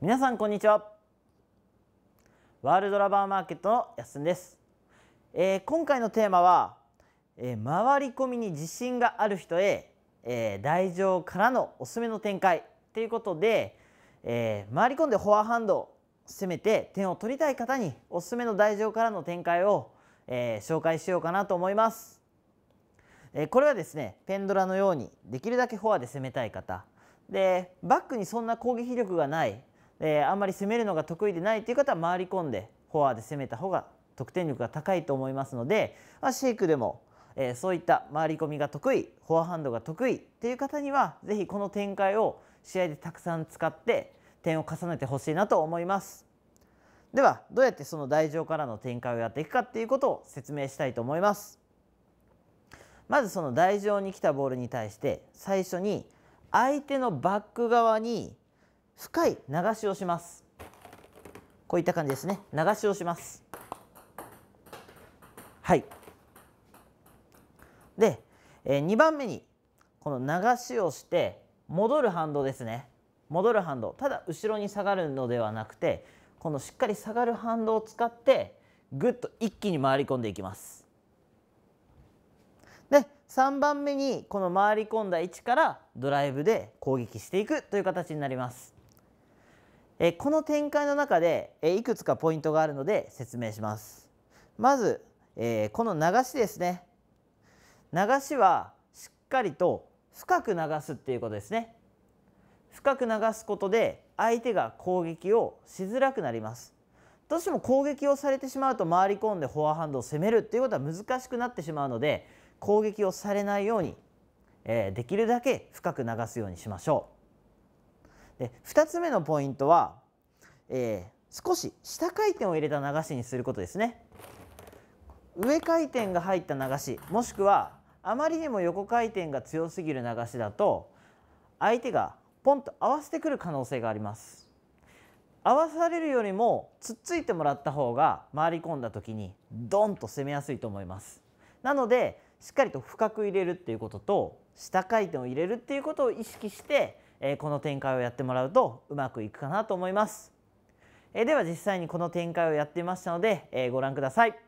皆さんこんにちはワールドラバーマーケットのやすんです、えー、今回のテーマは、えー、回り込みに自信がある人へ、えー、台上からのおすすめの展開ということで、え回り込んでフォアハンドを攻めて点を取りたい方におすすめの台上からの展開を、え紹介しようかなと思います、えこれはですねペンドラのようにできるだけフォアで攻めたい方でバックにそんな攻撃力がないえー、あんまり攻めるのが得意でないという方は回り込んでフォアで攻めた方が得点力が高いと思いますので、まあ、シェイクでも、えー、そういった回り込みが得意フォアハンドが得意っていう方には是非この展開を試合でたくさん使って点を重ねてほしいなと思います。ではどうやってその台上からの展開をやっていくかっていうことを説明したいと思います。まずその台上に来たボールに対して最初に相手のバック側に深い流しをしますこういった感じですね流しをしますはいで、え2番目にこの流しをして戻る反動ですね戻る反動ただ後ろに下がるのではなくてこのしっかり下がる反動を使ってぐっと一気に回り込んでいきますで3番目にこの回り込んだ位置からドライブで攻撃していくという形になりますえこの展開の中で、えいくつかポイントがあるので説明します。まず、えこの流しですね。流しはしっかりと深く流すっていうことですね。深く流すことで相手が攻撃をしづらくなります。どうしても攻撃をされてしまうと回り込んでフォアハンドを攻めるっていうことは難しくなってしまうので攻撃をされないように、えできるだけ深く流すようにしましょう。で2つ目のポイントは、えー、少し下回転を入れた流しにすることですね上回転が入った流しもしくはあまりにも横回転が強すぎる流しだと相手がポンと合わせてくる可能性があります合わされるよりもつっついてもらった方が回り込んだ時にドンと攻めやすいと思いますなのでしっかりと深く入れるっていうことと下回転を入れるっていうことを意識してえこの展開をやってもらうとうまくいくかなと思います。えでは実際にこの展開をやってみましたので、えご覧ください。